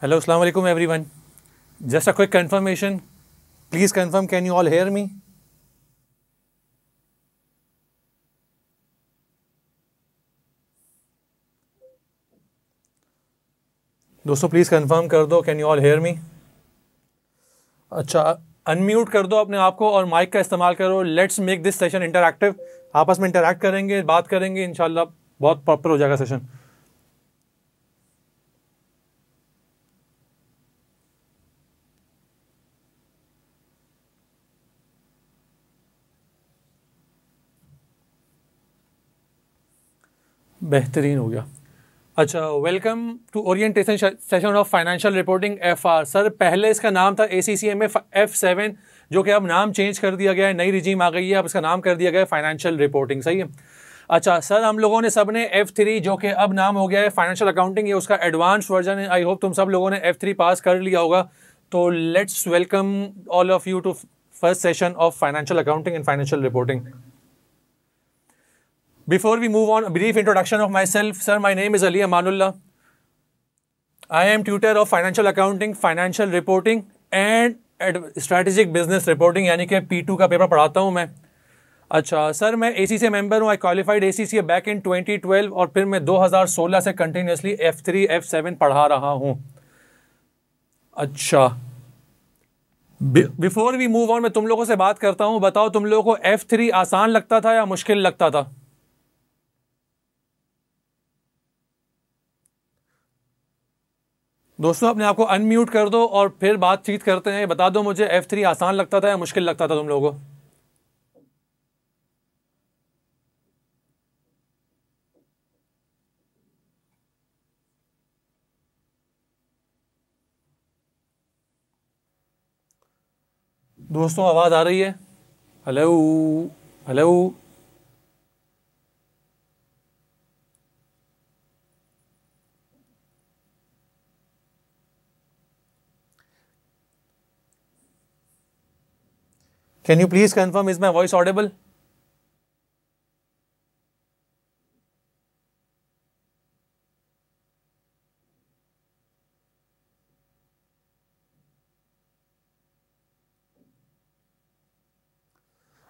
Hello अस्सलाम वालेकुम everyone just a quick confirmation please confirm can you all hear me दोस्तों please confirm कर दो can you all hear me अच्छा unmute कर दो अपने आप को और माइक का इस्तेमाल करो let's make this session interactive आपस में इंटरेक्ट करेंगे बात करेंगे इंशाल्लाह बहुत प्रॉपर हो जाएगा सेशन बेहतरीन हो गया अच्छा welcome to orientation session of financial reporting F R sir पहले इसका नाम था A C C M F seven जो कि अब नाम चेंज कर दिया गया है नई रिजीम आ गई है अब इसका नाम कर दिया गया है फाइनेंशियल रिपोर्टिंग सही है अच्छा सर हम लोगों ने सब ने एफ थ्री जो कि अब नाम हो गया है फाइनेंशियल अकाउंटिंग ये उसका एडवांस वर्जन है आई होप तुम सब लोगों ने एफ थ्री पास कर लिया होगा तो let's welcome all of you to first session of financial accounting and financial reporting before we move on brief introduction of myself sir my name is Ali Amanullah I am tutor of financial accounting financial reporting and ad strategic business reporting यानी कि P to का paper पढ़ाता हूँ मैं अच्छा sir मैं ए से member हूँ आई qualified A C back in 2012 और फिर मैं 2016 से कंटिन्यूसली एफ सेवन पढ़ा रहा हूँ अच्छा बिफोर वी मूव ऑन मैं तुम लोगों से बात करता हूँ बताओ तुम लोगों को एफ थ्री आसान लगता था या मुश्किल लगता था दोस्तों अपने आपको अनम्यूट कर दो और फिर बातचीत करते हैं बता दो मुझे एफ थ्री आसान लगता था या मुश्किल लगता था तुम लोगों को दोस्तों आवाज़ आ रही है hello hello can you please confirm is my voice audible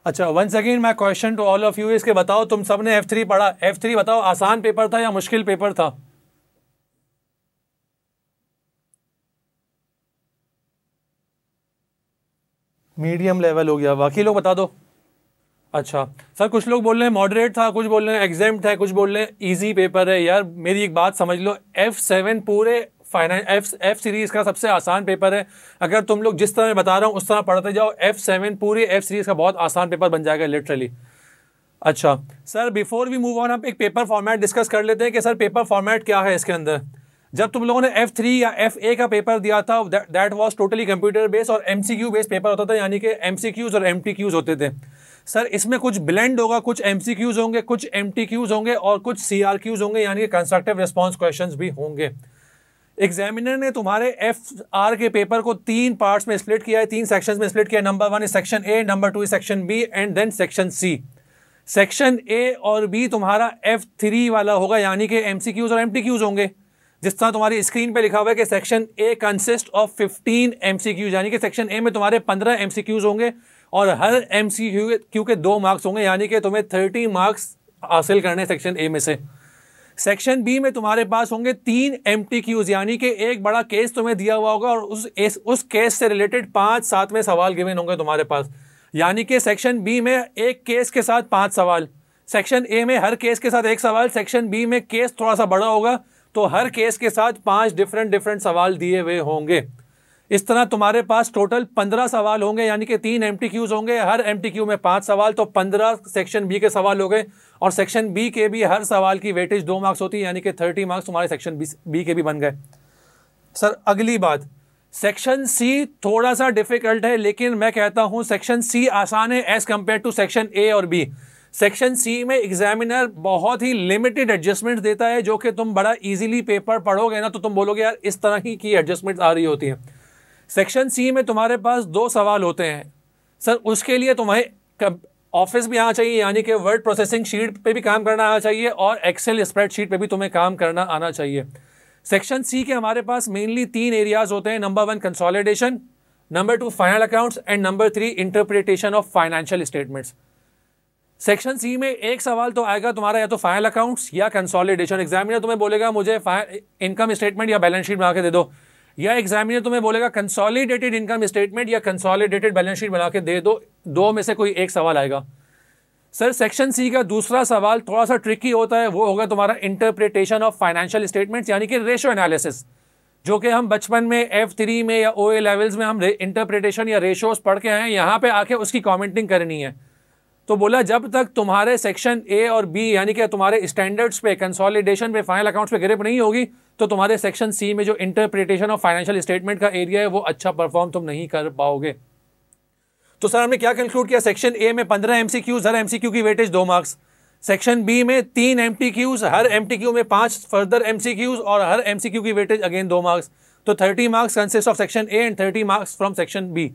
अच्छा once again my question to all of you इसके बताओ तुम सब ने एफ थ्री पढ़ा एफ थ्री बताओ आसान पेपर था या मुश्किल पेपर था मीडियम लेवल हो गया बाकी लोग बता दो अच्छा सर कुछ लोग बोल रहे हैं मॉडरेट था कुछ बोल रहे हैं एग्जाम है कुछ बोल रहे हैं ईजी पेपर है यार मेरी एक बात समझ लो एफ सेवन पूरे फाइनेंस एफ एफ सीरीज़ का सबसे आसान पेपर है अगर तुम लोग जिस तरह मैं बता रहा हूँ उस तरह पढ़ते जाओ एफ सेवन पूरी एफ सीरीज़ का बहुत आसान पेपर बन जाएगा लिटरली अच्छा sir before we move on हम एक पेपर फॉर्मेट डिस्कस कर लेते हैं कि सर पेपर फॉर्मेट क्या है इसके अंदर जब तुम लोगों ने एफ थ्री या एफ ए का पेपर दिया था that was totally computer based और M C Q based paper होता था यानी कि एम सी क्यूज़ और एम टी क्यूज़ होते थे सर इसमें कुछ ब्लेंड होगा कुछ एम सी क्यूज़ होंगे कुछ एम टी क्यूज़ होंगे और कुछ सी आर क्यूज़ होंगे यानी कि कंस्ट्रक्टिव रिस्पॉन्स क्वेश्चन भी होंगे एग्जामिनर ने तुम्हारे एफ आर के पेपर को तीन पार्ट्स में स्प्लिट किया है तीन सेक्शन में स्प्लिट किया number one is section A number two is section B and then section C section A और बी तुम्हारा एफ थ्री वाला होगा यानी कि एम सी क्यूज और एम टी क्यूज होंगे जिस तरह तुम्हारी स्क्रीन पे लिखा हुआ है कि section A consist of fifteen M C Qs यानी कि सेक्शन ए में तुम्हारे पंद्रह एम सी क्यूज होंगे और हर एम सी क्यू के दो मार्क्स होंगे यानी कि तुम्हें थर्टी मार्क्स हासिल करने सेक्शन ए में से सेक्शन बी में तुम्हारे पास होंगे तीन एम यानी कि एक बड़ा केस तुम्हें दिया हुआ होगा और उस एस, उस केस से रिलेटेड पाँच सातवें सवाल गिवन होंगे तुम्हारे पास यानी कि सेक्शन बी में एक केस के साथ पाँच सवाल सेक्शन ए में हर केस के साथ एक सवाल सेक्शन बी में केस थोड़ा सा बड़ा होगा तो हर केस के साथ पांच डिफरेंट डिफरेंट सवाल दिए हुए होंगे इस तरह तुम्हारे पास टोटल पंद्रह सवाल होंगे यानी कि तीन एम होंगे हर एम में पाँच सवाल तो पंद्रह सेक्शन बी के सवाल हो गए और सेक्शन बी के भी हर सवाल की वेटेज दो मार्क्स होती है यानी कि थर्टी मार्क्स तुम्हारे सेक्शन बी के भी बन गए सर अगली बात सेक्शन सी थोड़ा सा डिफिकल्ट है लेकिन मैं कहता हूं सेक्शन सी आसान है as compare to section A और बी सेक्शन सी में एग्जामिनर बहुत ही लिमिटेड एडजस्टमेंट देता है जो कि तुम बड़ा इजीली पेपर पढ़ोगे ना तो तुम बोलोगे यार इस तरह ही की एडजस्टमेंट आ रही होती है सेक्शन सी में तुम्हारे पास दो सवाल होते हैं सर उसके लिए तुम्हें ऑफिस भी आना चाहिए यानी कि वर्ड प्रोसेसिंग शीट पे भी काम करना आना चाहिए और एक्सेल स्प्रेडशीट पे भी तुम्हें काम करना आना चाहिए सेक्शन सी के हमारे पास मेनली तीन एरियाज होते हैं number one consolidation number two final accounts and number three interpretation of financial statements section C में एक सवाल तो आएगा तुम्हारा या तो फाइनल अकाउंट्स या कंसोलिडेशन एग्जामिनर तुम्हें बोलेगा मुझे इनकम स्टेटमेंट या बैलेंस शीट बना के दे दो या एग्जामिनर तुम्हें बोलेगा कंसोलिडेटेड इनकम स्टेटमेंट या कंसोलिडेटेड बैलेंस शीट बना के दे दो दो में से कोई एक सवाल आएगा सर सेक्शन सी का दूसरा सवाल थोड़ा सा ट्रिकी होता है वो होगा तुम्हारा इंटरप्रिटेशन ऑफ फाइनेंशियल स्टेटमेंट्स यानी कि रेशो एनालिसिस जो कि हम बचपन में एफ थ्री में या ओ ए लेवल्स में हम इंटरप्रिटेशन या रेशोस पढ़ के आए यहाँ पे आके उसकी कमेंटिंग करनी है तो बोला जब तक तुम्हारे सेक्शन ए और बी यानी कि तुम्हारे स्टैंडर्ड्स पे कंसोलिडेशन पे फाइनल अकाउंट्स पे ग्रिप नहीं होगी तो तुम्हारे सेक्शन सी में जो इंटरप्रिटेशन ऑफ फाइनेंशियल स्टेटमेंट का एरिया है वो अच्छा परफॉर्म तुम नहीं कर पाओगे तो सर हमने क्या कंक्लूड किया सेक्शन ए में पंद्रह एम क्यूज हर एम क्यू की वेटेज दो मार्क्स सेक्शन बी में तीन एम टी क्यूज हर एम टी क्यू में पांच फर्दर एम क्यूज और हर एम सी क्यू की वेटेज अगेन दो मार्क्स तो thirty marks consist of section A and thirty marks from section B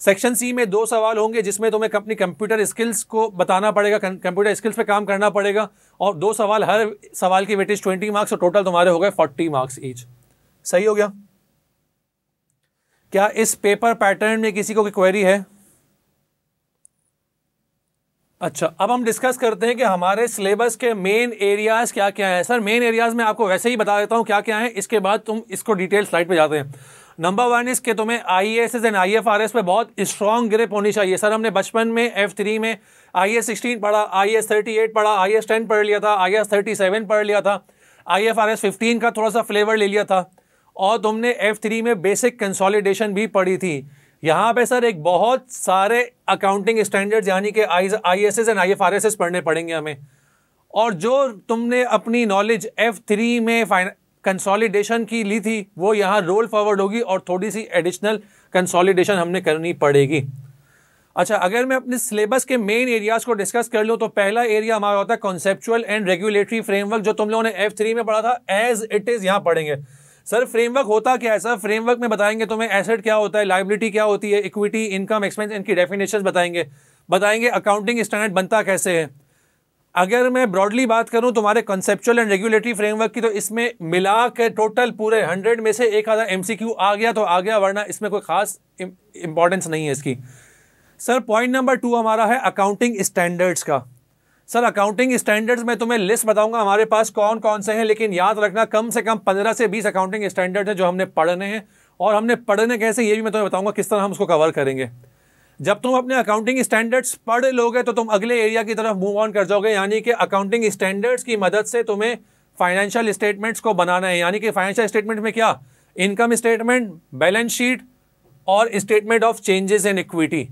section C में दो सवाल होंगे जिसमें तुम्हें अपनी कंप्यूटर स्किल्स को बताना पड़ेगा कंप्यूटर स्किल्स पे काम करना पड़ेगा और दो सवाल हर सवाल की वेटेज ट्वेंटी मार्क्स और टोटल तुम्हारे हो गए फोर्टी मार्क्स ईच सही हो गया क्या इस पेपर पैटर्न में किसी को क्वेरी है अच्छा अब हम डिस्कस करते हैं कि हमारे सिलेबस के मेन एरियाज क्या क्या है सर मेन एरियाज में आपको वैसे ही बता देता हूं क्या क्या है इसके बाद तुम इसको डिटेल स्लाइड पे जाते हैं नंबर वन इसके तुम्हें I S S and I F R S पे बहुत स्ट्रॉन्ग ग्रिप होनी चाहिए सर हमने बचपन में एफ थ्री में आई एस सिक्सटीन पढ़ा आई एस थर्टी एट पढ़ा आई एस टेन पढ़ लिया था आई एस थर्टी सेवन पढ़ लिया था I F R S fifteen का थोड़ा सा फ्लेवर ले लिया था और तुमने एफ थ्री में बेसिक कंसॉलिडेशन भी पढ़ी थी यहाँ पे सर एक बहुत सारे अकाउंटिंग स्टैंडर्ड्स यानी कि I S S and I F R S S पढ़ने पड़ेंगे हमें और जो तुमने अपनी नॉलेज एफ थ्री में कंसोलिडेशन की ली थी वो यहाँ रोल फॉरवर्ड होगी और थोड़ी सी एडिशनल कंसोलिडेशन हमने करनी पड़ेगी अच्छा अगर मैं अपने सिलेबस के मेन एरियाज को डिस्कस कर लूँ तो पहला एरिया हमारा होता है कॉन्सेप्चुअल एंड रेगुलेटरी फ्रेमवर्क जो तुम लोगों ने एफ थ्री में पढ़ा था एज इट इज़ यहाँ पढ़ेंगे सर फ्रेमवर्क होता क्या है सर फ्रेमवर्क में बताएंगे तुम्हें एसेट क्या होता है लाइबिलिटी क्या होती है इक्विटी इनकम एक्सपेंस इनकी डेफिनेशन बताएंगे बताएंगे अकाउंटिंग स्टैंडर्ड बनता कैसे है अगर मैं ब्रॉडली बात करूं तुम्हारे कंसेप्चुअल एंड रेगुलेटरी फ्रेमवर्क की तो इसमें मिला के टोटल पूरे हंड्रेड में से एक आधा एम आ गया तो आ गया वरना इसमें कोई खास इंपॉर्टेंस नहीं है इसकी सर पॉइंट नंबर टू हमारा है अकाउंटिंग स्टैंडर्ड्स का सर अकाउंटिंग स्टैंडर्ड्स में तुम्हें लिस्ट बताऊंगा हमारे पास कौन कौन से हैं लेकिन याद रखना कम से कम पंद्रह से बीस अकाउंटिंग स्टैंडर्ड हैं जो हमने पढ़ने हैं और हमने पढ़ने कैसे ये भी मैं तुम्हें बताऊंगा किस तरह हम उसको कवर करेंगे जब तुम अपने अकाउंटिंग स्टैंडर्ड्स पढ़ लोगे तो तुम अगले एरिया की तरफ मूव ऑन कर जाओगे यानी कि अकाउंटिंग स्टैंडर्ड्स की मदद से तुम्हें फाइनेंशियल स्टेटमेंट्स को बनाना है यानी कि फाइनेंशियल स्टेटमेंट में क्या इनकम स्टेटमेंट बैलेंस शीट और statement of changes in equity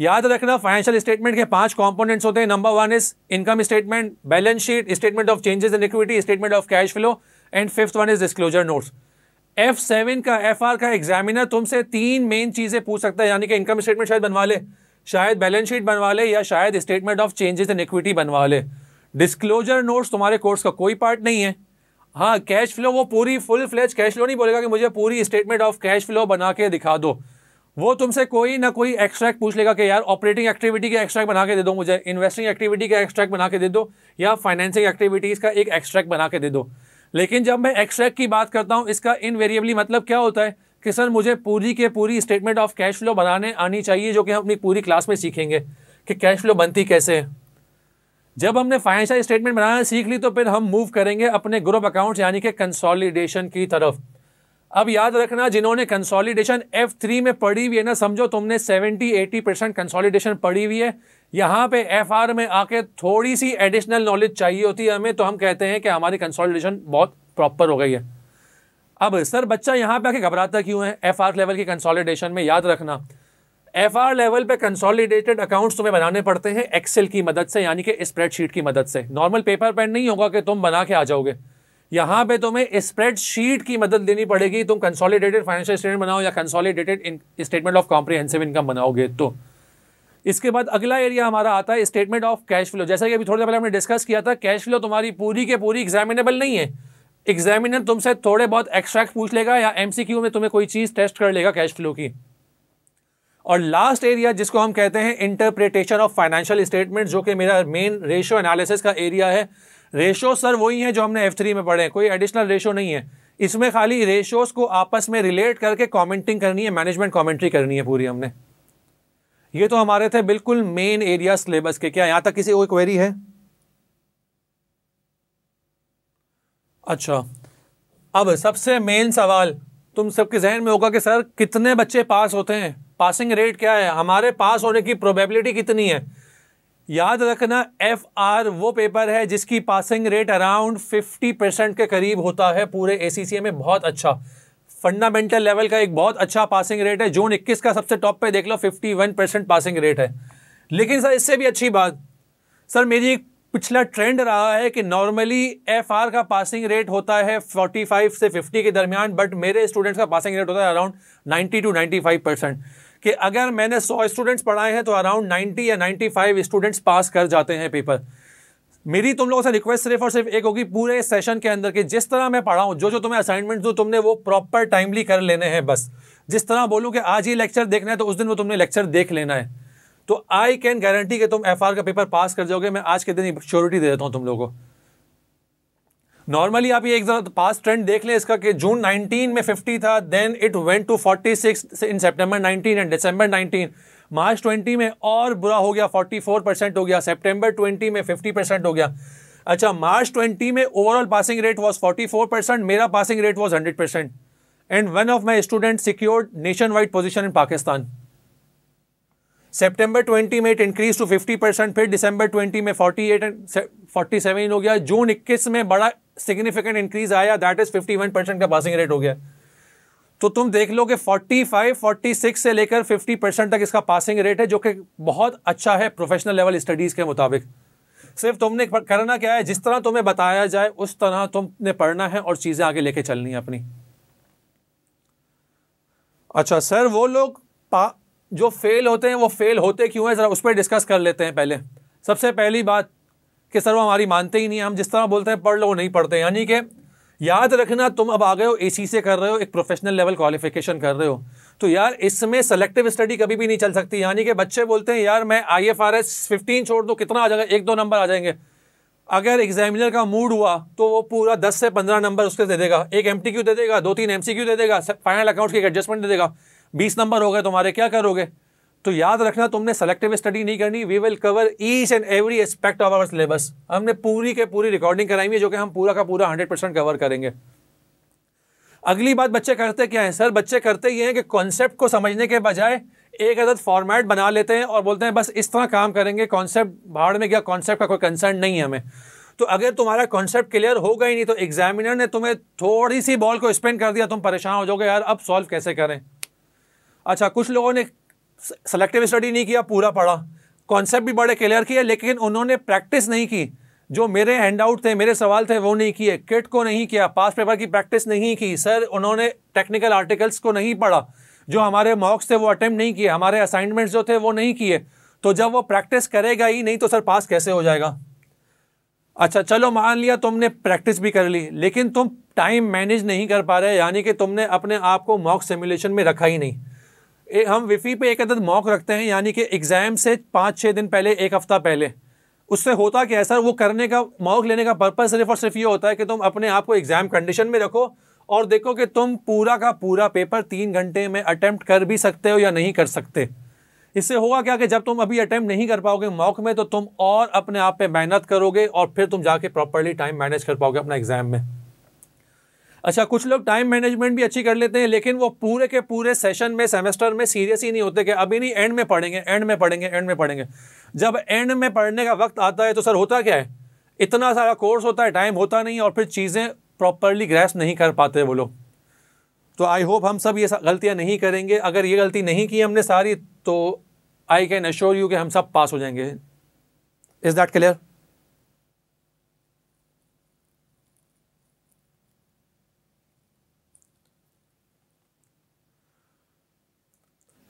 याद रखना फाइनेंशियल स्टेटमेंट के पांच कंपोनेंट्स होते हैं number one is income statement balance sheet statement of changes in equity statement of cash flow and fifth one is disclosure notes F seven का F R का examiner तुमसे तीन मेन चीज़ें पूछ सकता है यानी कि इनकम स्टेटमेंट शायद बनवा ले शायद बैलेंस शीट बनवा ले या शायद statement of changes in equity बनवा ले डिस्क्लोजर नोट्स तुम्हारे कोर्स का कोई पार्ट नहीं है हाँ कैश फ्लो वो पूरी फुल फ्लेज कैश फ्लो नहीं बोलेगा कि मुझे पूरी स्टेटमेंट ऑफ कैश फ्लो बना के दिखा दो वो तुमसे कोई ना कोई एक्स्ट्रैक्ट पूछ लेगा कि यार ऑपरेटिंग एक्टिविटी का एक्स्ट्रैक्ट बना के दे दो मुझे इन्वेस्टिंग एक्टिविटी का एक्स्ट्रैक्ट बना के दे दो या फाइनेंसिंग एक्टिविटीज़ का एक एक्स्ट्रैक्ट बना के दे दो लेकिन जब मैं एक्सट्रैक्ट की बात करता हूँ इसका इनवेरिएबली मतलब क्या होता है कि सर मुझे पूरी के पूरी स्टेटमेंट ऑफ कैश फ्लो बनाने आनी चाहिए जो कि हम अपनी पूरी क्लास में सीखेंगे कि कैश फ्लो बनती कैसे है जब हमने फाइनेंशियल स्टेटमेंट बनाना सीख ली तो फिर हम मूव करेंगे अपने ग्रुप अकाउंट यानी कि कंसोलिडेशन की तरफ अब याद रखना जिन्होंने कंसोलिडेशन थ्री में पढ़ी हुई है ना समझो तुमने सेवेंटी एटी परसेंट कंसोलिडेशन पढ़ी हुई है यहाँ पे एफ आर में आके थोड़ी सी एडिशनल नॉलेज चाहिए होती है हमें तो हम कहते हैं कि हमारी कंसोलिडेशन बहुत प्रॉपर हो गई है अब सर बच्चा यहाँ पे आके घबराता क्यों है एफ आर लेवल की कंसोलिडेशन में याद रखना एफ आर लेवल पे कंसोलिडेटेड अकाउंट्स तुम्हें बनाने पड़ते हैं एक्सेल की मदद से यानी कि स्प्रेडशीट की मदद से नॉर्मल पेपर पेन नहीं होगा कि तुम बना के आ जाओगे यहाँ पे तुम्हें स्प्रेडशीट की मदद लेनी पड़ेगी तुम कंसोलिडेटेड फाइनेंशियल स्टेटमेंट बनाओ या consolidated statement of comprehensive income बनाओगे तो इसके बाद अगला एरिया हमारा आता है स्टेटमेंट ऑफ कैश फ्लो जैसा कि अभी थोड़ी देर पहले हमने डिस्कस किया था कैश फ्लो तुम्हारी पूरी के पूरी एग्जामिनेबल नहीं है एग्जामिनर तुमसे थोड़े बहुत एक्स्ट्रैक्ट पूछ लेगा या एमसीक्यू में तुम्हें कोई चीज़ टेस्ट कर लेगा कैश फ्लो की और लास्ट एरिया जिसको हम कहते हैं इंटरप्रिटेशन ऑफ फाइनेंशियल स्टेटमेंट जो कि मेरा मेन रेशो एनालिसिस का एरिया है रेशो सर वही है जो हमने एफ थ्री में पढ़े कोई एडिशनल रेशो नहीं है इसमें खाली रेशोस को आपस में रिलेट करके कमेंटिंग करनी है मैनेजमेंट कमेंट्री करनी है पूरी हमने ये तो हमारे थे बिल्कुल मेन एरिया सिलेबस के क्या यहां तक किसी कोई क्वेरी है अच्छा अब सबसे मेन सवाल तुम सबके जहन में होगा कि सर कितने बच्चे पास होते हैं पासिंग रेट क्या है हमारे पास होने की प्रोबेबिलिटी कितनी है याद रखना एफ आर वो पेपर है जिसकी पासिंग रेट अराउंड 50 परसेंट के करीब होता है पूरे ए में बहुत अच्छा फंडामेंटल लेवल का एक बहुत अच्छा पासिंग रेट है जोन 21 का सबसे टॉप पे देख लो 51 परसेंट पासिंग रेट है लेकिन सर इससे भी अच्छी बात सर मेरी एक पिछला ट्रेंड रहा है कि नॉर्मली एफ का पासिंग रेट होता है 45 से 50 के दरमियान बट मेरे स्टूडेंट्स का पासिंग रेट होता है अराउंड 90 टू 95 परसेंट कि अगर मैंने 100 स्टूडेंट्स पढ़ाए हैं तो अराउंड 90 या 95 स्टूडेंट्स पास कर जाते हैं पेपर मेरी तुम लोगों से रिक्वेस्ट सिर्फ और सिर्फ एक होगी पूरे सेशन के अंदर कि जिस तरह मैं पढ़ाऊँ जो जो तुम्हें असाइनमेंट दो तुमने वो प्रॉपर टाइमली कर लेने हैं बस जिस तरह बोलूँ कि आज ही लेक्चर देखना है तो उस दिन वो तुमने लेक्चर देख लेना है तो आई कैन गारंटी कि तुम एफ का पेपर पास कर जाओगे मैं आज के दिन श्योरिटी दे देता हूँ तुम लोगों को नॉर्मली आप ये एक जरा पास ट्रेंड देख लें इसका कि जून 19 में 50 था then it went to 46 in September 19 and December March 20 में और बुरा हो गया 44 परसेंट हो गया सितंबर 20 में 50 परसेंट हो गया अच्छा मार्च 20 में overall passing rate was 44 percent मेरा passing rate was 100 percent and one of my student secured nationwide position in Pakistan September twenty में it increase to fifty percent फिर दिसंबर ट्वेंटी में forty eight and forty seven हो गया जून इक्कीस में बड़ा सिग्निफिकेंट इंक्रीज आया that is fifty one percent का पासिंग रेट हो गया तो तुम देख लो कि 45, 46 से लेकर 50 परसेंट तक इसका पासिंग रेट है जो कि बहुत अच्छा है प्रोफेशनल लेवल स्टडीज़ के मुताबिक सिर्फ तुमने करना क्या है जिस तरह तुम्हें बताया जाए उस तरह तुमने पढ़ना है और चीज़ें आगे लेके चलनी है अपनी अच्छा सर वो लोग जो फेल होते हैं वो फेल होते क्यों हैं ज़रा उस पर डिस्कस कर लेते हैं पहले सबसे पहली बात कि सर वो हमारी मानते ही नहीं हम जिस तरह बोलते हैं पढ़ लो नहीं पढ़ते यानी कि याद रखना तुम अब आ गए हो एसी से कर रहे हो एक प्रोफेशनल लेवल क्वालिफिकेशन कर रहे हो तो यार इसमें सेलेक्टिव स्टडी कभी भी नहीं चल सकती यानी कि बच्चे बोलते हैं यार मैं I F R S fifteen छोड़ दूँ कितना आ जाएगा एक दो नंबर आ जाएंगे अगर एग्जामिनर का मूड हुआ तो वो पूरा दस से पंद्रह नंबर उसके दे देगा एक एम दे देगा दो तीन एम दे देगा फाइनल अकाउंट की एडजस्टमेंट दे देगा बीस नंबर हो गए तुम्हारे क्या करोगे तो याद रखना तुमने सेलेक्टिव स्टडी नहीं करनी we will cover each and every aspect of our syllabus हमने पूरी के पूरी रिकॉर्डिंग कराई है जो कि हम पूरा का पूरा हंड्रेड परसेंट कवर करेंगे अगली बात बच्चे करते क्या है सर बच्चे करते ये हैं कि कॉन्सेप्ट को समझने के बजाय एक अदद फॉर्मेट बना लेते हैं और बोलते हैं बस इस तरह काम करेंगे कॉन्सेप्ट भाड़ में क्या कॉन्सेप्ट का कोई कंसर्न नहीं है हमें तो अगर तुम्हारा कॉन्सेप्ट क्लियर होगा ही नहीं तो एग्जामिनर ने तुम्हें थोड़ी सी बॉल को स्पेंड कर दिया तुम परेशान हो जाओगे यार अब सॉल्व कैसे करें अच्छा कुछ लोगों ने सेलेक्टिव स्टडी नहीं किया पूरा पढ़ा कॉन्सेप्ट भी बड़े क्लियर किए लेकिन उन्होंने प्रैक्टिस नहीं की जो मेरे हैंड आउट थे मेरे सवाल थे वो नहीं किए किट को नहीं किया पास पेपर की प्रैक्टिस नहीं की सर उन्होंने टेक्निकल आर्टिकल्स को नहीं पढ़ा जो हमारे मॉक्स थे वो अटैम्प्ट नहीं किए हमारे असाइनमेंट्स जो थे वो नहीं किए तो जब वो प्रैक्टिस करेगा ही नहीं तो सर पास कैसे हो जाएगा अच्छा चलो मान लिया तुमने प्रैक्टिस भी कर ली लेकिन तुम टाइम मैनेज नहीं कर पा रहे यानी कि तुमने अपने आप को मॉक सिमुलेशन में रखा ही नहीं हम विफ़ी पे एक अदद मॉक रखते हैं यानी कि एग्ज़ाम से पाँच छः दिन पहले एक हफ़्ता पहले उससे होता क्या है सर वो करने का मॉक लेने का पर्पज़ सिर्फ और सिर्फ ये होता है कि तुम अपने आप को एग्ज़ाम कंडीशन में रखो और देखो कि तुम पूरा का पूरा पेपर तीन घंटे में अटैम्प्ट कर भी सकते हो या नहीं कर सकते इससे होगा क्या कि जब तुम अभी अटैम्प्ट नहीं कर पाओगे मॉक में तो तुम और अपने आप पर मेहनत करोगे और फिर तुम जाके प्रॉपरली टाइम मैनेज कर पाओगे अपना एग्ज़ाम में अच्छा कुछ लोग टाइम मैनेजमेंट भी अच्छी कर लेते हैं लेकिन वो पूरे के पूरे सेशन में सेमेस्टर में सीरियस ही नहीं होते कि अभी नहीं एंड में पढ़ेंगे एंड में पढ़ेंगे एंड में पढ़ेंगे जब एंड में पढ़ने का वक्त आता है तो सर होता क्या है इतना सारा कोर्स होता है टाइम होता नहीं और फिर चीज़ें प्रॉपरली ग्रेस नहीं कर पाते वो लोग तो आई होप हम सब ये गलतियाँ नहीं करेंगे अगर ये गलती नहीं की हमने सारी तो आई कैन एश्योर यू कि हम सब पास हो जाएंगे इज़ दैट क्लियर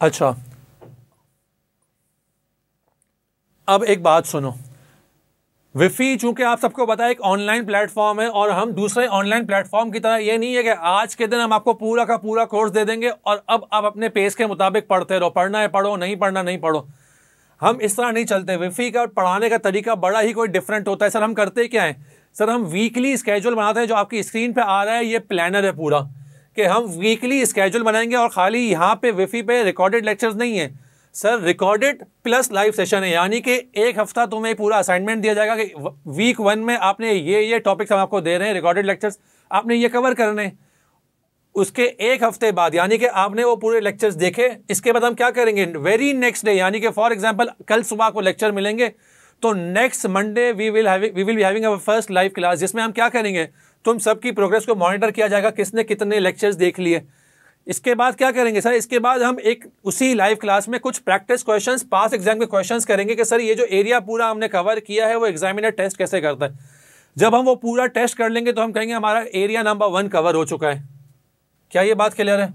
अच्छा अब एक बात सुनो विफी चूंकि आप सबको है एक ऑनलाइन प्लेटफॉर्म है और हम दूसरे ऑनलाइन प्लेटफॉर्म की तरह ये नहीं है कि आज के दिन हम आपको पूरा का पूरा कोर्स दे देंगे और अब आप अपने पेस के मुताबिक पढ़ते रहो पढ़ना है पढ़ो नहीं पढ़ना नहीं पढ़ो हम इस तरह नहीं चलते विफी का पढ़ाने का तरीका बड़ा ही कोई डिफरेंट होता है सर हम करते क्या है सर हम वीकली स्केजूल बनाते हैं जो आपकी स्क्रीन पर आ रहा है ये प्लानर है पूरा कि हम वीकली स्केड्यूल बनाएंगे और खाली यहाँ पे विफी पे रिकॉर्डेड लेक्चर्स नहीं है sir recorded plus live session है यानी कि एक हफ्ता तुम्हें पूरा असाइनमेंट दिया जाएगा कि वीक वन में आपने ये ये टॉपिक्स हम आपको दे रहे हैं रिकॉर्डेड लेक्चर्स आपने ये कवर करने उसके एक हफ्ते बाद यानी कि आपने वो पूरे लेक्चर्स देखे इसके बाद हम क्या करेंगे वेरी नेक्स्ट डे यानी कि फॉर एग्जाम्पल कल सुबह को लेक्चर मिलेंगे तो next Monday we will we will be having our first live class जिसमें हम क्या करेंगे तुम सबकी प्रोग्रेस को मॉनिटर किया जाएगा किसने कितने लेक्चर्स देख लिए इसके बाद क्या करेंगे सर इसके बाद हम एक उसी लाइव क्लास में कुछ प्रैक्टिस क्वेश्चंस पास एग्जाम के क्वेश्चंस करेंगे कि सर ये जो एरिया पूरा हमने कवर किया है वो एग्जामिनर टेस्ट कैसे करता है जब हम वो पूरा टेस्ट कर लेंगे तो हम कहेंगे हमारा एरिया नंबर वन कवर हो चुका है क्या ये बात क्लियर है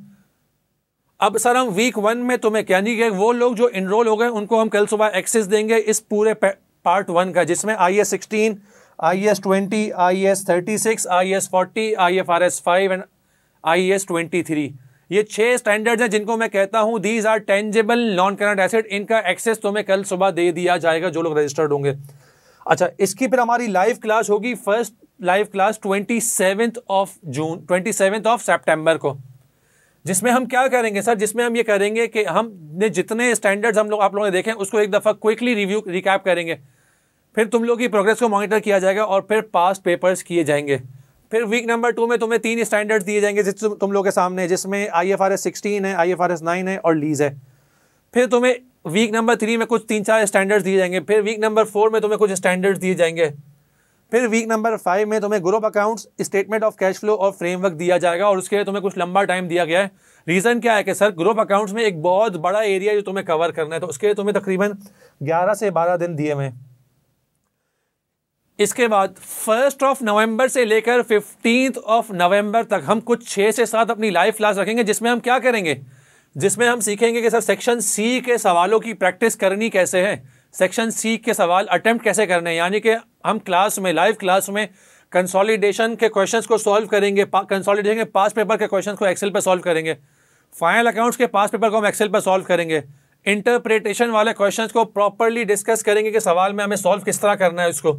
अब सर हम वीक वन में तुम्हें क्या नहीं कि वो लोग जो इनरोल हो गए उनको हम कल सुबह एक्सेस देंगे इस पूरे पार्ट वन का जिसमें I S sixteen I S twenty I S thirty six I S forty I F R S five and I S twenty three ये छह स्टैंडर्ड्स हैं जिनको मैं कहता हूं these are tangible non current asset इनका एक्सेस तुम्हें कल सुबह दे दिया जाएगा जो लोग रजिस्टर्ड होंगे अच्छा इसकी फिर हमारी लाइव क्लास होगी first live class twenty seventh of June twenty seven of September को जिसमें हम क्या करेंगे सर जिसमें हम ये करेंगे कि हमने जितने स्टैंडर्ड्स हम लोग आप लोगों ने देखे उसको एक दफ़ा क्विकली रिव्यू रिकैप करेंगे फिर तुम लोग की प्रोग्रेस को मॉनिटर किया जाएगा और फिर पास पेपर्स किए जाएंगे फिर वीक नंबर टू में तुम्हें तीन स्टैंडर्ड्स दिए जाएंगे जिस तुम लोग के सामने जिसमें I F R S sixteen है I F R S nine है और लीज है फिर तुम्हें वीक नंबर थ्री में कुछ तीन चार स्टैंडर्ड्स दिए जाएंगे फिर वीक नंबर फोर में तुम्हें कुछ स्टैंडर्ड्स दिए जाएंगे फिर वीक नंबर फाइव में तुम्हें group accounts statement of cash flow और फ्रेमवर्क दिया जाएगा और उसके लिए तुम्हें कुछ लंबा टाइम दिया गया है रीज़न क्या है कि सर ग्रुप अकाउंट्स में एक बहुत बड़ा एरिया जो तुम्हें कवर करना है तो उसके लिए तुम्हें तकरीबन ग्यारह से बारह दिन दिए हुए हैं इसके बाद फर्स्ट ऑफ नवंबर से लेकर फिफ्टीन ऑफ नवंबर तक हम कुछ छः से सात अपनी लाइव क्लास रखेंगे जिसमें हम क्या करेंगे जिसमें हम सीखेंगे कि सर सेक्शन सी के सवालों की प्रैक्टिस करनी कैसे है सेक्शन सी के सवाल अटैम्प्ट कैसे करने हैं यानी कि हम क्लास में लाइव क्लास में कंसोलिडेशन के क्वेश्चंस को सॉल्व करेंगे कंसोलिडेशन के पास पेपर के क्वेश्चंस को एक्सेल पर सॉल्व करेंगे फाइनल अकाउंट्स के पास पेपर को हम एक्सेल पर सॉल्व करेंगे इंटरप्रिटेशन वाले क्वेश्चंस को प्रॉपरली डिस्कस करेंगे कि सवाल में हमें सॉल्व किस तरह करना है उसको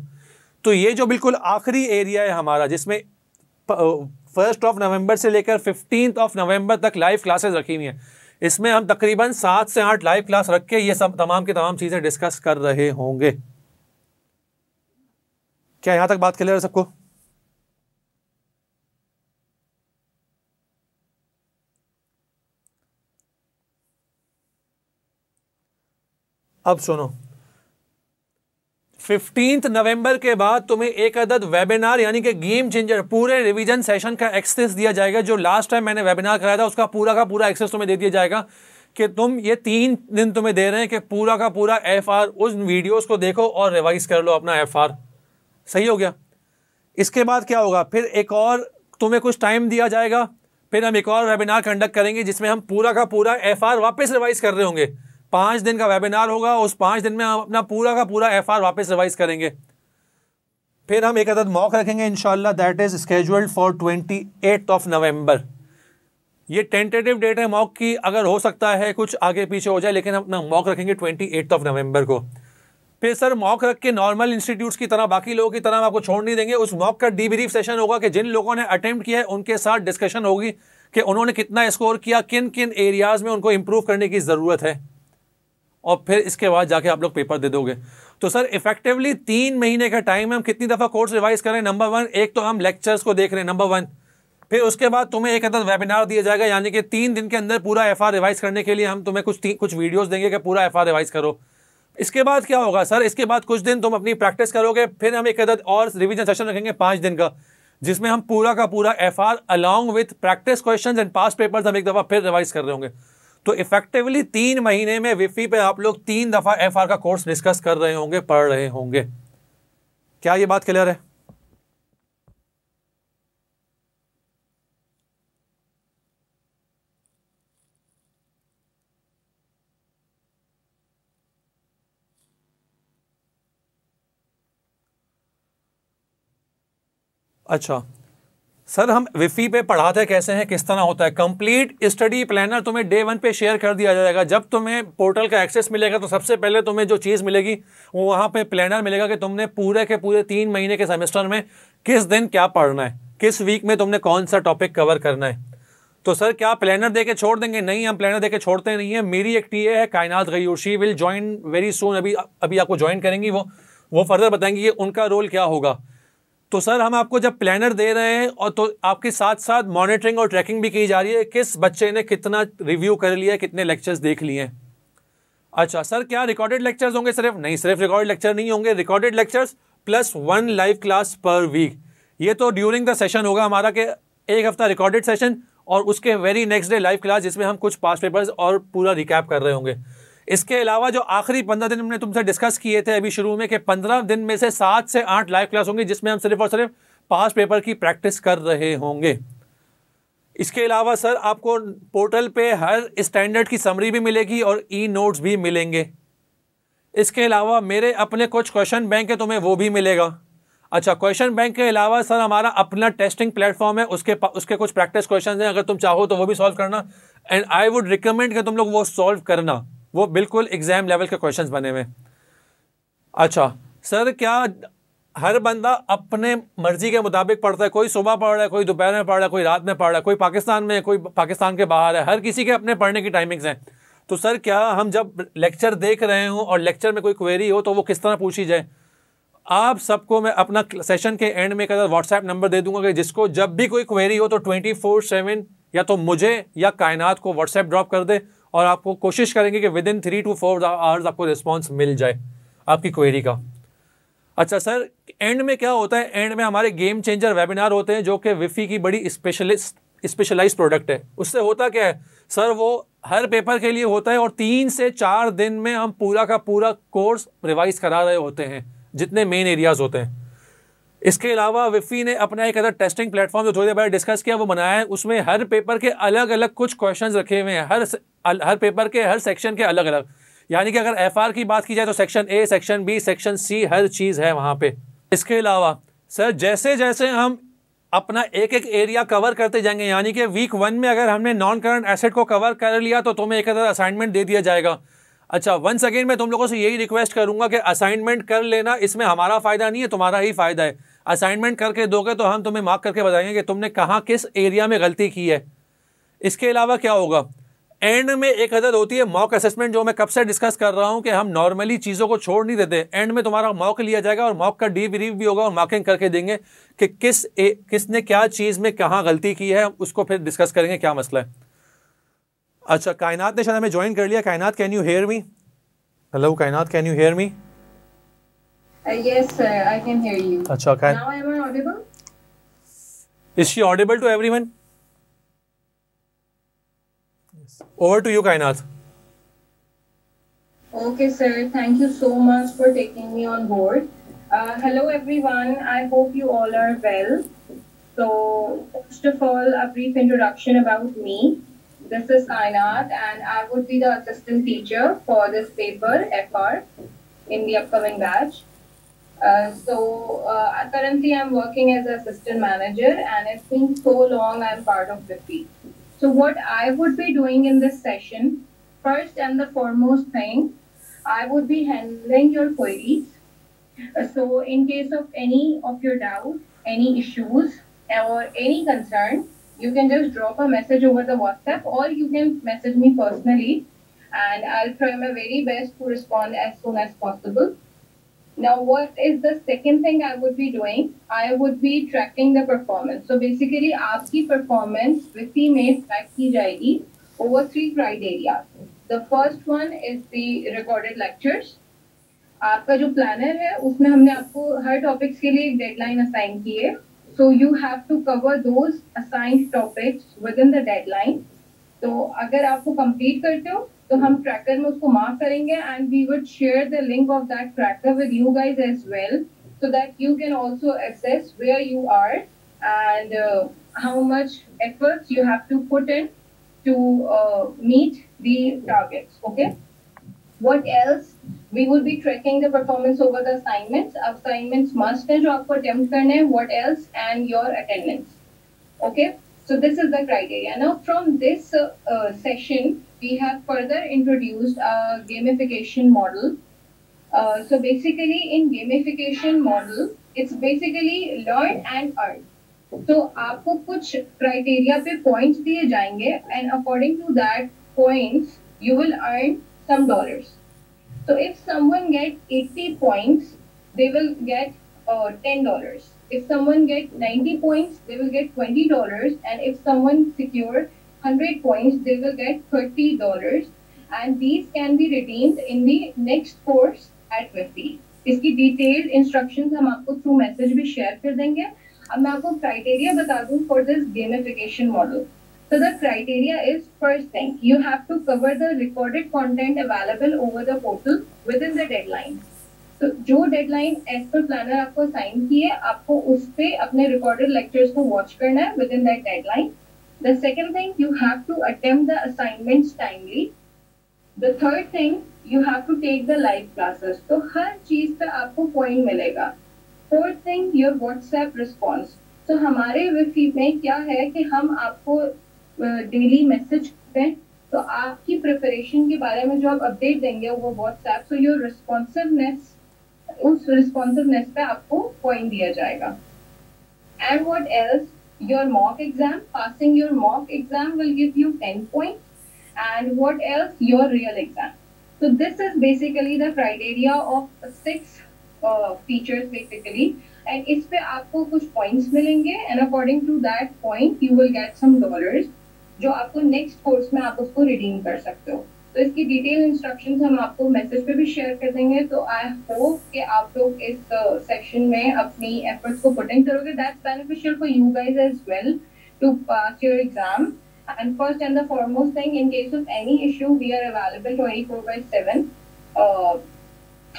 तो ये जो बिल्कुल आखिरी एरिया है हमारा जिसमें फर्स्ट ऑफ नवंबर से लेकर फिफ्टीन ऑफ नवंबर तक लाइव क्लासेस रखी हुई हैं इसमें हम तकरीबन सात से आठ लाइव क्लास रख के ये सब तमाम की तमाम चीज़ें डिस्कस कर रहे होंगे क्या यहाँ तक बात क्लियर है सबको अब सुनो फिफ्टींथ नवंबर के बाद तुम्हें एक अदद वेबिनार यानी कि गेम चेंजर पूरे रिवीजन सेशन का एक्सेस दिया जाएगा जो लास्ट टाइम मैंने वेबिनार कराया था उसका पूरा का पूरा एक्सेस तुम्हें दे दिया जाएगा कि तुम ये तीन दिन तुम्हें दे रहे हैं कि पूरा का पूरा एफ आर उस वीडियोज़ को देखो और रिवाइज कर लो अपना एफ आर सही हो गया इसके बाद क्या होगा फिर एक और तुम्हें कुछ टाइम दिया जाएगा फिर हम एक और वेबिनार कंडक्ट करेंगे जिसमें हम पूरा का पूरा एफ आर वापस रिवाइज कर रहे होंगे पाँच दिन का वेबिनार होगा उस पाँच दिन में हम अपना पूरा का पूरा एफ आर वापस रिवाइज करेंगे फिर हम एक अदद मॉक रखेंगे in that is scheduled for twenty eight of November ये टेंटेटिव डेट है मॉक की अगर हो सकता है कुछ आगे पीछे हो जाए लेकिन हम अपना मॉक रखेंगे ट्वेंटी एट ऑफ नवंबर को फिर सर मॉक रख के नॉर्मल इंस्टीट्यूट्स की तरह बाकी लोगों की तरह हम आपको छोड़ नहीं देंगे उस मॉक का डीब्रीफ सेशन होगा कि जिन लोगों ने अटेम्प्ट किया है उनके साथ डिस्कशन होगी कि उन्होंने कितना स्कोर किया किन किन एरियाज़ में उनको इम्प्रूव करने की ज़रूरत है और फिर इसके बाद जाके आप लोग पेपर दे दोगे तो सर इफेक्टिवली तीन महीने का टाइम है हम कितनी दफ़ा कोर्स रिवाइज करें नंबर वन एक तो हम लेक्चर्स को देख रहे हैं नंबर वन फिर उसके बाद तुम्हें एक अंदर वेबिनार दिया जाएगा यानी कि तीन दिन के अंदर पूरा एफ रिवाइज करने के लिए हम तुम्हें कुछ कुछ वीडियोज़ देंगे कि पूरा एफ रिवाइज करो इसके बाद क्या होगा सर इसके बाद कुछ दिन तुम अपनी प्रैक्टिस करोगे फिर हम एक अदर और रिविजन सेशन रखेंगे पाँच दिन का जिसमें हम पूरा का पूरा F R along with practice question and pass papers हम एक दफ़ा फिर रिवाइज कर रहे होंगे तो इफेक्टिवली तीन महीने में विफी पे आप लोग तीन दफ़ा एफ का कोर्स डिस्कस कर रहे होंगे पढ़ रहे होंगे क्या ये बात क्लियर है अच्छा सर हम विफी पे पढ़ाते कैसे हैं किस तरह होता है कंप्लीट स्टडी प्लानर तुम्हें डे वन पे शेयर कर दिया जाएगा जब तुम्हें पोर्टल का एक्सेस मिलेगा तो सबसे पहले तुम्हें जो चीज़ मिलेगी वो वहाँ पे प्लानर मिलेगा कि तुमने पूरे के पूरे तीन महीने के सेमेस्टर में किस दिन क्या पढ़ना है किस वीक में तुमने कौन सा टॉपिक कवर करना है तो सर क्या प्लानर दे के छोड़ देंगे नहीं हम प्लानर दे के छोड़ते नहीं है मेरी एक टी है कायनात गई she will join very soon अभी अभी आपको ज्वाइन करेंगी वो वो फर्दर बताएंगी कि उनका रोल क्या होगा तो सर हम आपको जब प्लानर दे रहे हैं और तो आपके साथ साथ मॉनिटरिंग और ट्रैकिंग भी की जा रही है किस बच्चे ने कितना रिव्यू कर लिया है कितने लेक्चर्स देख लिए हैं अच्छा सर क्या रिकॉर्डेड लेक्चर्स होंगे सिर्फ नहीं सिर्फ रिकॉर्डेड लेक्चर नहीं होंगे recorded lectures plus one live class per week ये तो ड्यूरिंग द सेशन होगा हमारा कि एक हफ्ता रिकॉर्डेड सेशन और उसके very next day live class जिसमें हम कुछ पास पेपर्स और पूरा रिकैप कर रहे होंगे इसके अलावा जो आखिरी पंद्रह दिन हमने तुमसे डिस्कस किए थे अभी शुरू में कि पंद्रह दिन में से सात से आठ लाइव क्लास होंगी जिसमें हम सिर्फ और सिर्फ पास पेपर की प्रैक्टिस कर रहे होंगे इसके अलावा सर आपको पोर्टल पे हर स्टैंडर्ड की समरी भी मिलेगी और ई नोट्स भी मिलेंगे इसके अलावा मेरे अपने कुछ क्वेश्चन बैंक है तुम्हें तो वो भी मिलेगा अच्छा क्वेश्चन बैंक के अलावा सर हमारा अपना टेस्टिंग प्लेटफॉर्म है उसके उसके कुछ प्रैक्टिस क्वेश्चन हैं अगर तुम चाहो तो वो भी सॉल्व करना एंड आई वुड रिकमेंड कि तुम लोग वो सॉल्व करना वो बिल्कुल एग्ज़ाम लेवल के क्वेश्चन बने हुए अच्छा सर क्या हर बंदा अपने मर्ज़ी के मुताबिक पढ़ता है कोई सुबह पढ़ रहा है कोई दोपहर में पढ़ रहा है कोई रात में पढ़ रहा है कोई पाकिस्तान में कोई पाकिस्तान के बाहर है हर किसी के अपने पढ़ने की टाइमिंग्स हैं तो सर क्या हम जब लेक्चर देख रहे हों और लेक्चर में कोई क्वेरी हो तो वो किस तरह पूछी जाए आप सबको मैं अपना सेशन के एंड में कदर व्हाट्सएप नंबर दे दूंगा कि जिसको जब भी कोई क्वेरी हो तो ट्वेंटी फोर सेवन या तो मुझे या कायनात को व्हाट्सएप ड्रॉप कर दे और आपको कोशिश करेंगे कि within three to four hours आपको रिस्पॉन्स मिल जाए आपकी क्वेरी का अच्छा सर एंड में क्या होता है एंड में हमारे गेम चेंजर वेबिनार होते हैं जो कि विफ़ी की बड़ी स्पेशलिस्ट स्पेशलाइज प्रोडक्ट है उससे होता क्या है सर वो हर पेपर के लिए होता है और तीन से चार दिन में हम पूरा का पूरा कोर्स रिवाइज करा रहे होते हैं जितने मेन एरियाज़ होते हैं इसके अलावा विफी ने अपना एक अदर टेस्टिंग प्लेटफॉर्म जो थोड़ी देर पहले डिस्कस किया वो बनाया है उसमें हर पेपर के अलग अलग कुछ क्वेश्चंस रखे हुए हैं हर हर पेपर के हर सेक्शन के अलग अलग यानी कि अगर एफ की बात की जाए तो section A section B section C हर चीज़ है वहाँ पर इसके अलावा सर जैसे जैसे हम अपना एक एक एरिया कवर करते जाएंगे यानी कि वीक वन में अगर हमने नॉन करंट एसेट को कवर कर लिया तो तुम्हें एक अदर असाइनमेंट दे दिया जाएगा अच्छा वंस अगेन मैं तुम लोगों से यही रिक्वेस्ट करूंगा कि असाइनमेंट कर लेना इसमें हमारा फ़ायदा नहीं है तुम्हारा ही फ़ायदा है असाइनमेंट करके दोगे तो हम तुम्हें मार्क करके बताएंगे कि तुमने कहाँ किस एरिया में गलती की है इसके अलावा क्या होगा एंड में एक हदत होती है मॉक असेसमेंट जो मैं कब से डिस्कस कर रहा हूँ कि हम नॉर्मली चीज़ों को छोड़ नहीं देते एंड में तुम्हारा मॉक लिया जाएगा और मॉक का डी रिव्यू भी होगा और मार्किंग करके देंगे कि किस ए, किसने क्या चीज़ में कहाँ गलती की है उसको फिर डिस्कस करेंगे क्या मसला है अच्छा कायनात ने शायद हमें ज्वाइन कर लिया Kainat can you hear me hello Kainat can you hear me yes sir i can hear you अच्छा can now am i audible is she audible to everyone yes over to you kainath okay sir thank you so much for taking me on board uh, hello everyone i hope you all are well so first of all a brief introduction about me uh, This is Sainath, and I would be the assistant teacher for this paper, FR, in the upcoming batch. Uh, so uh, currently I'm working as assistant manager and it's been so long I'm part of the team. So what I would be doing in this session, first and the foremost thing, I would be handling your queries. so in case of any of your doubts, any issues or any concern, you can just drop a message over the WhatsApp or you can message me personally and I'll try my very best to respond as soon as possible. Now, what is the second thing I would be doing? I would be tracking the performance. So basically, आपकी performance Wiki में track की जाएगी over three criteria. The first one is the recorded lectures. आपका जो planner है उसमें हमने आपको हर टॉपिक्स के लिए एक डेडलाइन असाइन की है So you have to cover those assigned topics within the deadline. तो अगर आप वो कंप्लीट करते हो तो हम ट्रैकर में उसको मार्क करेंगे and we would share the link of that tracker with you guys as well so that you can also access where you are and how much efforts you have to put in to meet the targets okay What else? We would be tracking the performance over the assignments. Assignments must है for आपको attempt What else? And your attendance. Okay. So this is the criteria. Now from this uh, uh, session, we have further introduced a gamification model. Uh, so basically in gamification model, it's basically learn and earn. So आपको कुछ criteria पे points दिए जाएंगे and according to that points, you will earn. some dollars. So if someone get 80 points, they will get uh, $10. If someone get 90 points, they will get $20. And if someone secure 100 points, they will get $30. And these can be redeemed in the next course at 50. इसकी detailed instructions हम आपको through message भी share कर देंगे अब मैं आपको criteria बता दूं for this gamification model So the criteria is first thing, you have to cover the recorded content available over the portal within the deadline. तो जो डेडलाइन एज पर प्लानर आपको साइन की है आपको उस पर अपने रिकॉर्डेड लेक्चर्स को वॉच करना है within that deadline the second thing you have to attempt the assignments timely the third thing you have to take the live classes तो हर चीज पे आपको पॉइंट मिलेगा fourth thing your WhatsApp response तो हमारे विफी में क्या है कि हम आपको डेली मैसेज करें तो आपकी प्रिपरेशन के बारे में जो आप अपडेट देंगे वो व्हाट्सएप सो योर रिस्पॉन्सिवनेस उस रिस्पॉन्सिवनेस पे आपको पॉइंट दिया जाएगा and what else your mock exam passing your mock exam will give you ten point and what else your real exam so this is basically the criteria of six features basically and इस पे आपको कुछ points मिलेंगे and according to that point you will get some dollars जो आपको next course में आप उसको रिडीम कर सकते हो तो इसकी डिटेल इंस्ट्रक्शन हम आपको मैसेज पे भी शेयर कर देंगे तो आई होप कि आप लोग इस सेक्शन uh, में अपनी एफर्ट्स को पुटिंग करोगे that's beneficial for you guys as well to pass your exam and first and the foremost thing in case of any issue we are available 24 by 7 uh,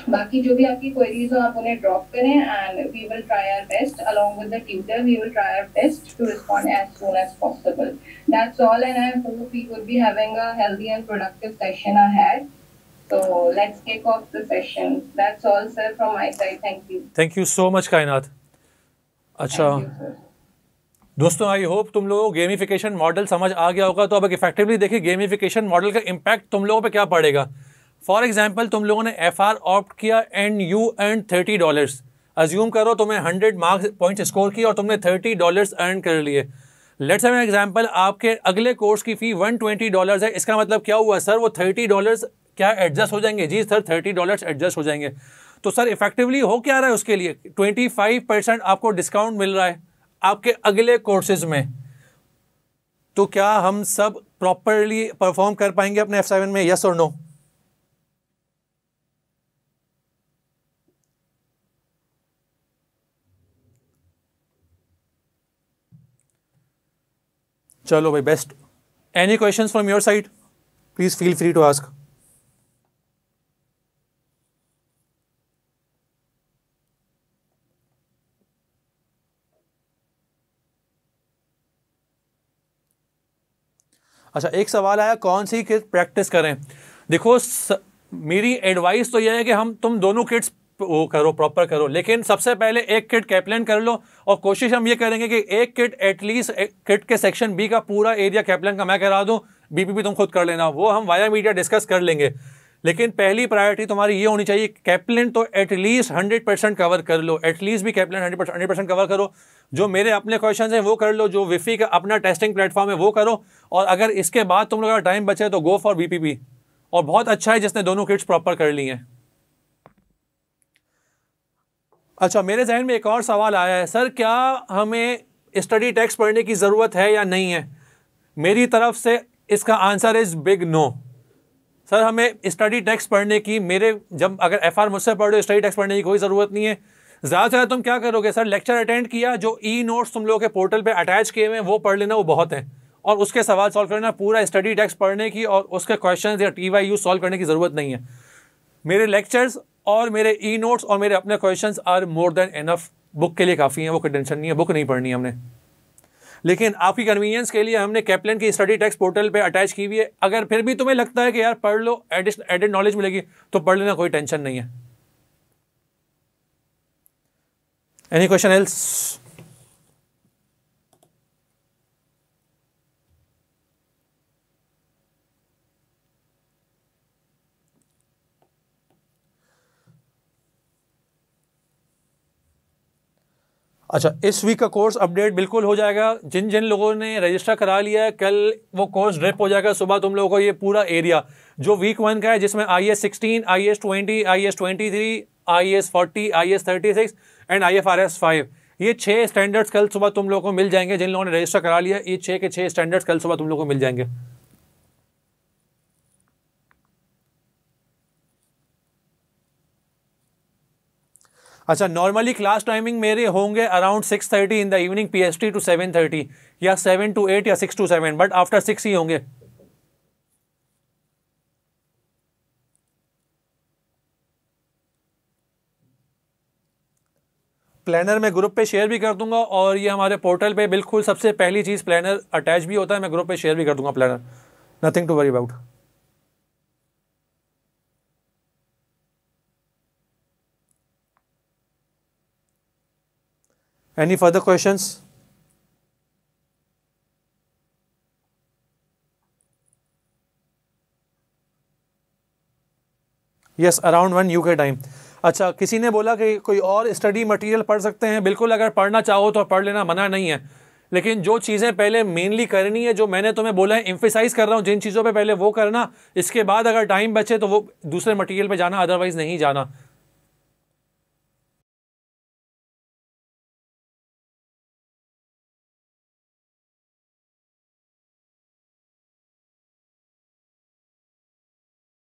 बाकी जो भी आपकी queries हो आप उन्हें ड्रॉप करें and we will try our best along with the tutor we will try our best to respond as soon as possible that's all and I hope we would be having a healthy and productive session ahead so let's kick off the session that's all sir from my side thank you thank you so much Kainat अच्छा दोस्तों I hope तुम लोगों को gamification model समझ आ गया होगा तो अब इफेक्टिवली देखिए गेमिफिकेशन मॉडल का इम्पैक्ट तुम लोगों पे क्या पड़ेगा फॉर एग्जाम्पल तुम लोगों ने एफ आर ऑप्ट किया and you earn thirty dollars assume करो तुम्हें हंड्रेड मार्क्स पॉइंट स्कोर किया और तुमने थर्टी डॉलर्स अर्न कर लिए लेट्स एन एग्जाम्पल आपके अगले कोर्स की फ़ी वन ट्वेंटी डॉलर्स है इसका मतलब क्या हुआ सर वो थर्टी डॉलर्स क्या एडजस्ट हो जाएंगे जी सर थर्टी डॉलर्स एडजस्ट हो जाएंगे तो सर इफेक्टिवली हो क्या रहा है उसके लिए ट्वेंटी फाइव परसेंट आपको डिस्काउंट मिल रहा है आपके अगले कोर्सेज में तो क्या हम सब प्रॉपरली परफॉर्म कर पाएंगे अपने एफ सेवन में यस और नो चलो भाई best any question from your side please feel free to ask अच्छा एक सवाल आया कौन सी किट प्रैक्टिस करें देखो स, मेरी एडवाइस तो यह है कि हम तुम दोनों किट्स वो करो प्रॉपर करो लेकिन सबसे पहले एक किट कैप्लन कर लो और कोशिश हम ये करेंगे कि एक किट एटलीस्ट किट के सेक्शन बी का पूरा एरिया कैप्लन का मैं करा दूँ बीपीपी तुम खुद कर लेना वो हम वाया मीडिया डिस्कस कर लेंगे लेकिन पहली प्रायोरिटी तुम्हारी ये होनी चाहिए कैप्लन तो एटलीस्ट हंड्रेड परसेंट कवर कर लो एटलीस्ट भी Kaplan hundred percent hundred percent cover करो जो मेरे अपने क्वेश्चन हैं वो कर लो जो विफी का अपना टेस्टिंग प्लेटफॉर्म है वो करो और अगर इसके बाद तुम लोग अगर टाइम बचे तो गो फॉर बीपीपी और बहुत अच्छा है जिसने दोनों किट्स प्रॉपर कर ली हैं अच्छा मेरे जहन में एक और सवाल आया है सर क्या हमें स्टडी टैक्स पढ़ने की ज़रूरत है या नहीं है मेरी तरफ से इसका answer is big no sir हमें स्टडी टेक्स्ट पढ़ने की मेरे जब अगर एफ आर मुझसे पढ़ स्टडी टैक्स पढ़ने की कोई ज़रूरत नहीं है ज़्यादा ज़्यादा तुम क्या करोगे सर लेक्चर अटेंड किया जो ई नोट्स तुम लोगों के पोर्टल पर अटैच किए हुए हैं वो पढ़ लेना वो बहुत हैं और उसके सवाल सॉल्व करना पूरा स्टडी टैक्स पढ़ने की और उसके क्वेश्चन या टी वाई यू सॉल्व करने की ज़रूरत नहीं है मेरे लेक्चर्स और मेरे ई नोट्स और मेरे अपने questions are more than enough book के लिए काफ़ी हैं वो टेंशन नहीं है बुक नहीं पढ़नी हमने लेकिन आपकी कन्वीनियंस के लिए हमने कैपलन की स्टडी टेक्स पोर्टल पे अटैच की हुई है अगर फिर भी तुम्हें लगता है कि यार पढ़ लो एडिशनल एडेड नॉलेज मिलेगी तो पढ़ लेना कोई टेंशन नहीं है एनी क्वेश्चन एल्स अच्छा इस वीक का कोर्स अपडेट बिल्कुल हो जाएगा जिन जिन लोगों ने रजिस्टर करा लिया है कल वो कोर्स ड्रिप हो जाएगा सुबह तुम लोगों को ये पूरा एरिया जो वीक वन का है जिसमें I S sixteen I S twenty I S twenty three I S forty I S thirty six and I F R S five ये छः स्टैंडर्ड्स कल सुबह तुम लोगों को मिल जाएंगे जिन लोगों ने रजिस्टर करा लिया ये छः के छः स्टैंडर्ड्स कल सुबह तुम लोगों को मिल जाएंगे अच्छा नॉर्मली क्लास टाइमिंग मेरे होंगे around six thirty in the evening P S T to seven thirty या सेवन टू एट या six to seven but after six ही होंगे प्लानर मैं ग्रुप पे शेयर भी कर दूंगा और ये हमारे पोर्टल पे बिल्कुल सबसे पहली चीज़ प्लानर अटैच भी होता है मैं ग्रुप पे शेयर भी कर दूंगा planner nothing to worry about Any further questions? Yes around one U K time अच्छा किसी ने बोला कि कोई और स्टडी मटेरियल पढ़ सकते हैं बिल्कुल अगर पढ़ना चाहो तो पढ़ लेना मना नहीं है लेकिन जो चीज़ें पहले मेनली करनी है जो मैंने तुम्हें बोला है इम्फिसाइज कर रहा हूँ जिन चीज़ों पे पहले वो करना इसके बाद अगर टाइम बचे तो वो दूसरे मटेरियल पे जाना अदरवाइज़ नहीं जाना